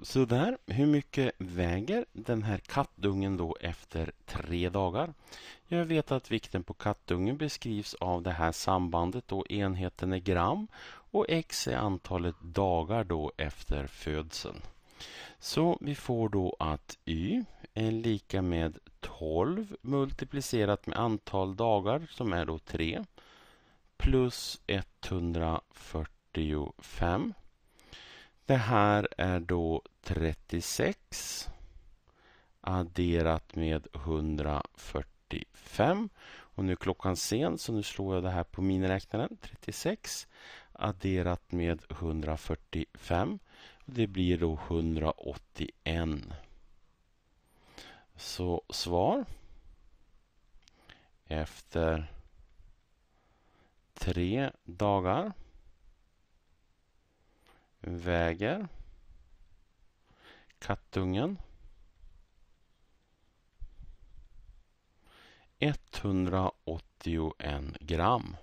Så där, hur mycket väger den här kattungen då efter tre dagar? Jag vet att vikten på kattungen beskrivs av det här sambandet då enheten är gram och x är antalet dagar då efter födseln. Så vi får då att y är lika med 12 multiplicerat med antal dagar som är då 3 plus 145 det här är då 36 adderat med 145. Och nu är klockan sen så nu slår jag det här på miniräknaren. 36 adderat med 145. Och det blir då 181. Så svar efter tre dagar Väger. Kattungen. 181 gram.